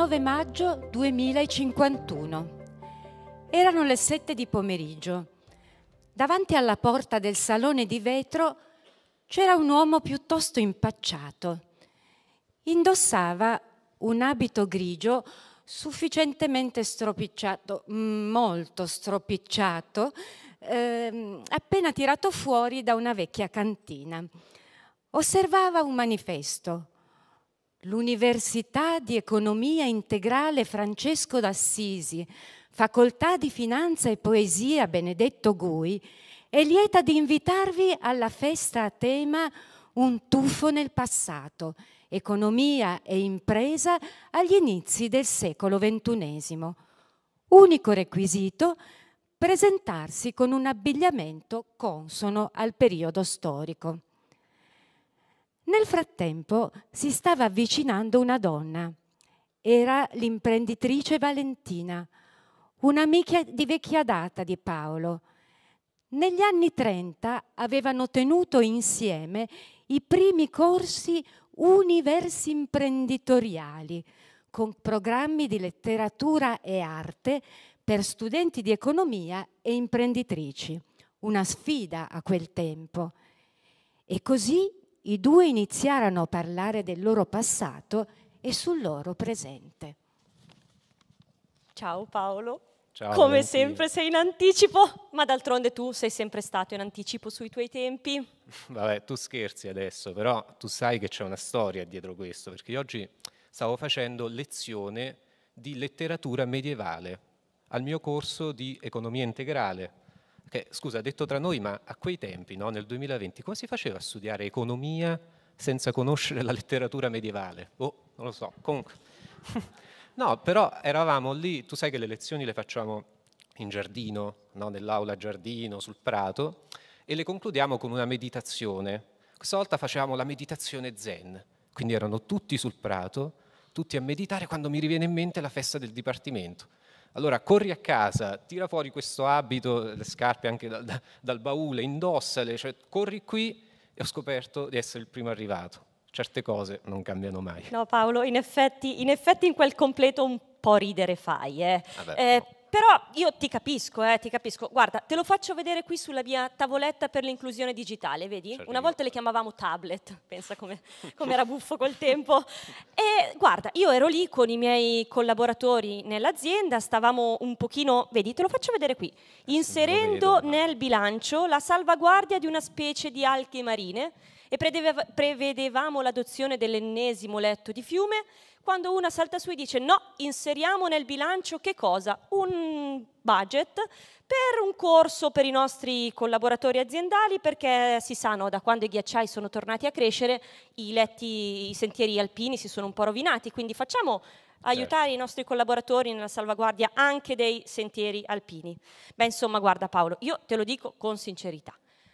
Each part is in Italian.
9 maggio 2051. Erano le 7 di pomeriggio. Davanti alla porta del salone di vetro c'era un uomo piuttosto impacciato. Indossava un abito grigio sufficientemente stropicciato, mm, molto stropicciato, ehm, appena tirato fuori da una vecchia cantina. Osservava un manifesto l'Università di Economia Integrale Francesco d'Assisi, Facoltà di Finanza e Poesia Benedetto Gui, è lieta di invitarvi alla festa a tema Un tuffo nel passato, economia e impresa agli inizi del secolo XXI. Unico requisito presentarsi con un abbigliamento consono al periodo storico. Nel frattempo si stava avvicinando una donna. Era l'imprenditrice Valentina, un'amica di vecchia data di Paolo. Negli anni 30 avevano tenuto insieme i primi corsi universi imprenditoriali con programmi di letteratura e arte per studenti di economia e imprenditrici. Una sfida a quel tempo. E così i due iniziarono a parlare del loro passato e sul loro presente. Ciao Paolo. Ciao, Come Valentina. sempre sei in anticipo, ma d'altronde tu sei sempre stato in anticipo sui tuoi tempi. Vabbè, tu scherzi adesso, però tu sai che c'è una storia dietro questo, perché io oggi stavo facendo lezione di letteratura medievale al mio corso di economia integrale perché, scusa, detto tra noi, ma a quei tempi, no, nel 2020, come si faceva a studiare economia senza conoscere la letteratura medievale? Oh, non lo so, comunque. no, però eravamo lì, tu sai che le lezioni le facciamo in giardino, no, nell'aula giardino, sul prato, e le concludiamo con una meditazione. Questa volta facevamo la meditazione zen, quindi erano tutti sul prato, tutti a meditare quando mi riviene in mente la festa del dipartimento allora corri a casa, tira fuori questo abito, le scarpe anche dal, dal baule, indossale, cioè corri qui e ho scoperto di essere il primo arrivato. Certe cose non cambiano mai. No Paolo, in effetti in, effetti in quel completo un po' ridere fai. Eh. Vabbè, eh, no però io ti capisco, eh, ti capisco. Guarda, te lo faccio vedere qui sulla mia tavoletta per l'inclusione digitale, vedi? Certo. Una volta le chiamavamo tablet, pensa come, com era buffo col tempo. E guarda, io ero lì con i miei collaboratori nell'azienda, stavamo un pochino, vedi, te lo faccio vedere qui, eh inserendo vedo, nel bilancio la salvaguardia di una specie di alche marine e prevedevamo l'adozione dell'ennesimo letto di fiume, quando una salta su e dice no, inseriamo nel bilancio che cosa? Un budget per un corso per i nostri collaboratori aziendali perché si sanno da quando i ghiacciai sono tornati a crescere i letti, i sentieri alpini si sono un po' rovinati, quindi facciamo aiutare certo. i nostri collaboratori nella salvaguardia anche dei sentieri alpini. Beh, insomma, guarda Paolo, io te lo dico con sincerità.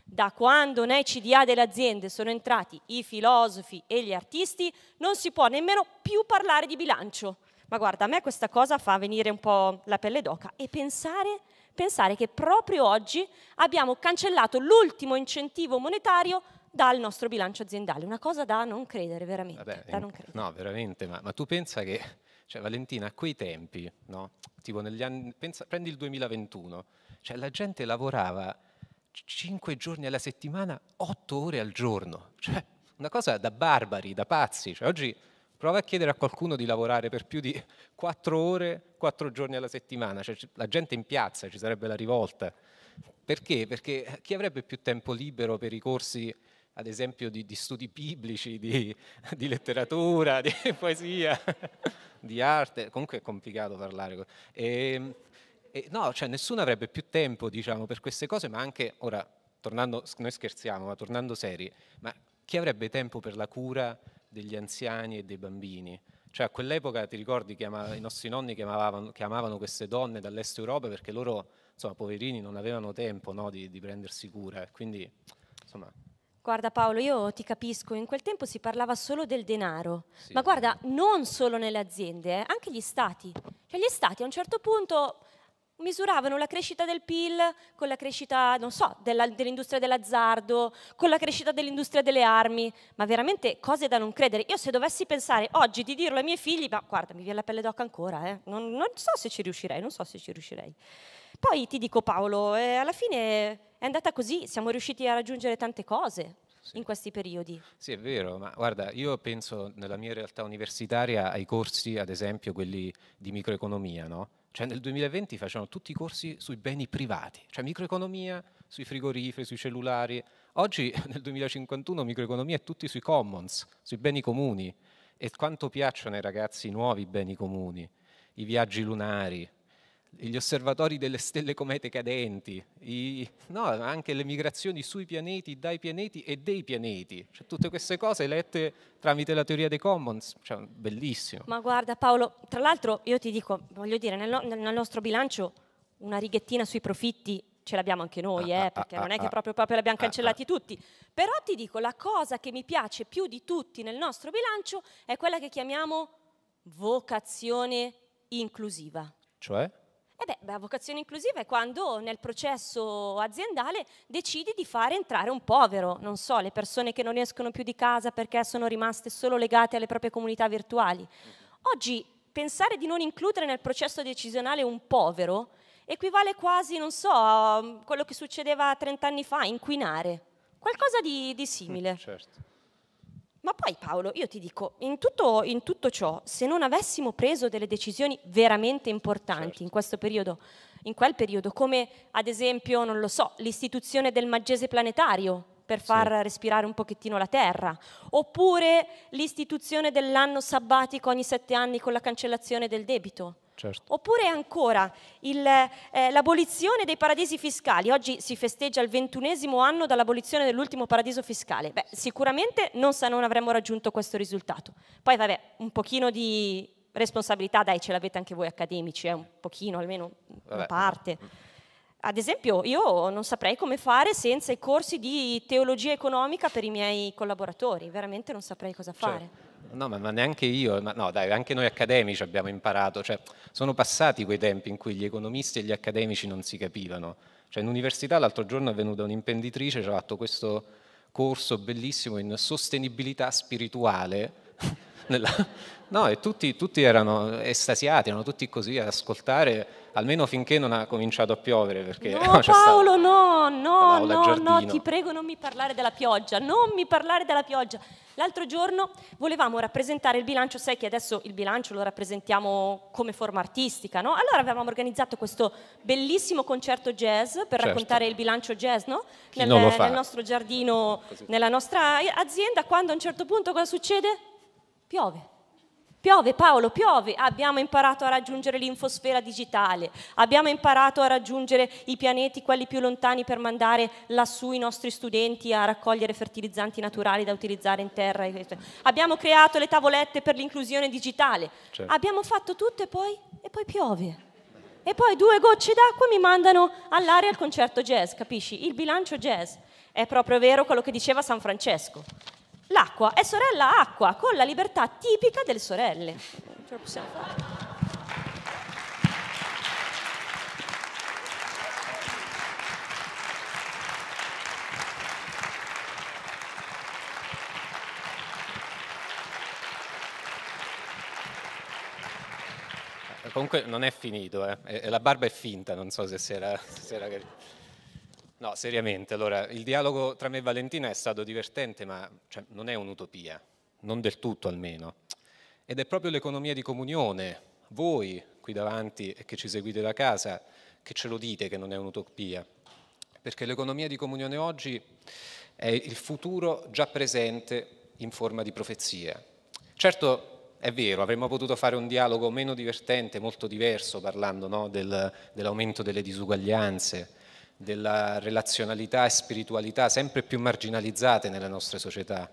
Da quando nei CDA delle aziende sono entrati i filosofi e gli artisti, non si può nemmeno più parlare di bilancio. Ma guarda, a me questa cosa fa venire un po' la pelle d'oca e pensare, pensare che proprio oggi abbiamo cancellato l'ultimo incentivo monetario dal nostro bilancio aziendale. Una cosa da non credere, veramente. Vabbè, non credere. No, veramente, ma, ma tu pensa che, cioè, Valentina, a quei tempi, no? tipo negli anni, pensa, prendi il 2021, cioè la gente lavorava cinque giorni alla settimana, otto ore al giorno. Cioè, una cosa da barbari, da pazzi. Cioè, oggi prova a chiedere a qualcuno di lavorare per più di quattro ore, quattro giorni alla settimana. Cioè, la gente in piazza, ci sarebbe la rivolta. Perché? Perché chi avrebbe più tempo libero per i corsi, ad esempio, di, di studi biblici, di, di letteratura, di poesia, di arte? Comunque è complicato parlare. E, ehm, e no, cioè nessuno avrebbe più tempo, diciamo, per queste cose, ma anche, ora, tornando, noi scherziamo, ma tornando seri, ma chi avrebbe tempo per la cura degli anziani e dei bambini? Cioè a quell'epoca ti ricordi che i nostri nonni chiamavano, chiamavano queste donne dall'est Europa perché loro, insomma, poverini, non avevano tempo no, di, di prendersi cura. Quindi, insomma, Guarda Paolo, io ti capisco, in quel tempo si parlava solo del denaro, sì. ma guarda, non solo nelle aziende, eh, anche gli stati. Cioè gli stati a un certo punto misuravano la crescita del PIL con la crescita, non so, della, dell'industria dell'azzardo, con la crescita dell'industria delle armi, ma veramente cose da non credere. Io se dovessi pensare oggi di dirlo ai miei figli, ma guarda, mi viene la pelle d'occa ancora, eh. non, non, so se ci riuscirei, non so se ci riuscirei. Poi ti dico Paolo, eh, alla fine è andata così, siamo riusciti a raggiungere tante cose, in questi periodi. Sì, è vero, ma guarda, io penso nella mia realtà universitaria ai corsi, ad esempio, quelli di microeconomia, no? Cioè nel 2020 facevano tutti i corsi sui beni privati, cioè microeconomia sui frigoriferi, sui cellulari. Oggi nel 2051 microeconomia è tutti sui commons, sui beni comuni. E quanto piacciono ai ragazzi i nuovi beni comuni, i viaggi lunari, gli osservatori delle stelle comete cadenti, i, no, anche le migrazioni sui pianeti, dai pianeti e dei pianeti, cioè, tutte queste cose lette tramite la teoria dei commons, cioè, bellissimo. Ma guarda Paolo, tra l'altro io ti dico, voglio dire, nel, nel nostro bilancio una righettina sui profitti ce l'abbiamo anche noi, ah, eh, ah, perché ah, non è che proprio, proprio l'abbiamo cancellati tutti. Però ti dico, la cosa che mi piace più di tutti nel nostro bilancio è quella che chiamiamo vocazione inclusiva. Cioè? E beh, la vocazione inclusiva è quando nel processo aziendale decidi di fare entrare un povero, non so, le persone che non escono più di casa perché sono rimaste solo legate alle proprie comunità virtuali. Mhm. Oggi pensare di non includere nel processo decisionale un povero equivale quasi, non so, a mm, quello che succedeva 30 anni fa, inquinare. Qualcosa di, di simile. Certo. Ma poi Paolo, io ti dico, in tutto, in tutto ciò, se non avessimo preso delle decisioni veramente importanti certo. in questo periodo, in quel periodo, come ad esempio, non lo so, l'istituzione del Maggese Planetario per far sì. respirare un pochettino la Terra, oppure l'istituzione dell'anno sabbatico ogni sette anni con la cancellazione del debito, Certo. Oppure ancora il, eh, l'abolizione dei paradisi fiscali. Oggi si festeggia il ventunesimo anno dall'abolizione dell'ultimo paradiso fiscale. Beh, sicuramente non, non avremmo raggiunto questo risultato. Poi vabbè, un pochino di responsabilità, dai, ce l'avete anche voi accademici, eh, un pochino, almeno vabbè. una parte. Ad esempio, io non saprei come fare senza i corsi di teologia economica per i miei collaboratori, veramente non saprei cosa fare. Cioè. No, ma, ma neanche io, ma no, dai, anche noi accademici abbiamo imparato, cioè, sono passati quei tempi in cui gli economisti e gli accademici non si capivano. Cioè, in università l'altro giorno è venuta un'impenditrice, ci ha fatto questo corso bellissimo in sostenibilità spirituale, nella... No, e tutti, tutti, erano estasiati, erano tutti così ad ascoltare, almeno finché non ha cominciato a piovere. Perché no, Paolo, no, no, no, no, ti prego non mi parlare della pioggia, non mi parlare della pioggia. L'altro giorno volevamo rappresentare il bilancio, sai che adesso il bilancio lo rappresentiamo come forma artistica, no? Allora avevamo organizzato questo bellissimo concerto jazz per certo. raccontare il bilancio jazz, no? Nel, nel nostro giardino, così. nella nostra azienda, quando a un certo punto cosa succede? Piove. Piove Paolo, piove. Abbiamo imparato a raggiungere l'infosfera digitale, abbiamo imparato a raggiungere i pianeti, quelli più lontani, per mandare lassù i nostri studenti a raccogliere fertilizzanti naturali da utilizzare in terra. Abbiamo creato le tavolette per l'inclusione digitale. Certo. Abbiamo fatto tutto e poi, e poi piove. E poi due gocce d'acqua mi mandano all'aria al concerto jazz, capisci? Il bilancio jazz. È proprio vero quello che diceva San Francesco. L'acqua è sorella acqua, con la libertà tipica delle sorelle. Ce la possiamo fare. Comunque non è finito, eh. la barba è finta, non so se si era... Se No, seriamente, allora il dialogo tra me e Valentina è stato divertente, ma cioè, non è un'utopia, non del tutto almeno. Ed è proprio l'economia di comunione, voi qui davanti e che ci seguite da casa, che ce lo dite che non è un'utopia. Perché l'economia di comunione oggi è il futuro già presente in forma di profezia. Certo, è vero, avremmo potuto fare un dialogo meno divertente, molto diverso, parlando no, del, dell'aumento delle disuguaglianze, della relazionalità e spiritualità sempre più marginalizzate nelle nostre società,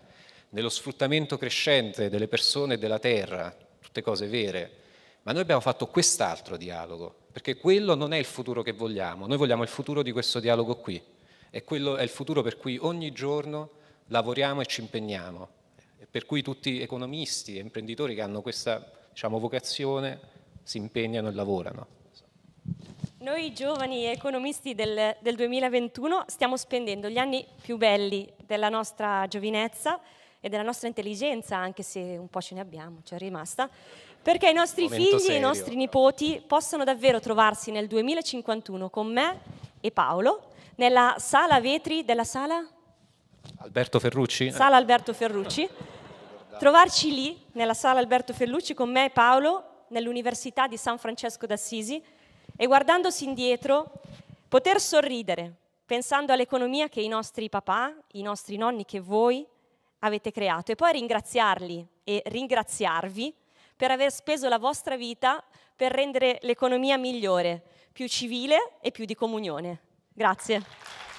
dello sfruttamento crescente delle persone e della terra, tutte cose vere. Ma noi abbiamo fatto quest'altro dialogo, perché quello non è il futuro che vogliamo, noi vogliamo il futuro di questo dialogo qui e quello è il futuro per cui ogni giorno lavoriamo e ci impegniamo, e per cui tutti economisti e imprenditori che hanno questa diciamo, vocazione si impegnano e lavorano. Noi giovani economisti del, del, 2021 stiamo spendendo gli anni più belli della nostra giovinezza e della nostra intelligenza, anche se un po' ce ne abbiamo, ci cioè rimasta, perché i nostri Momento figli e i nostri nipoti possono davvero trovarsi nel 2051 con me e Paolo nella sala vetri della sala? Alberto Ferrucci. Sala Alberto Ferrucci. Trovarci lì, nella sala Alberto Ferrucci, con me e Paolo, nell'Università di San Francesco d'Assisi, e guardandosi indietro poter sorridere pensando all'economia che i nostri papà, i nostri nonni, che voi avete creato e poi ringraziarli e ringraziarvi per aver speso la vostra vita per rendere l'economia migliore, più civile e più di comunione. Grazie.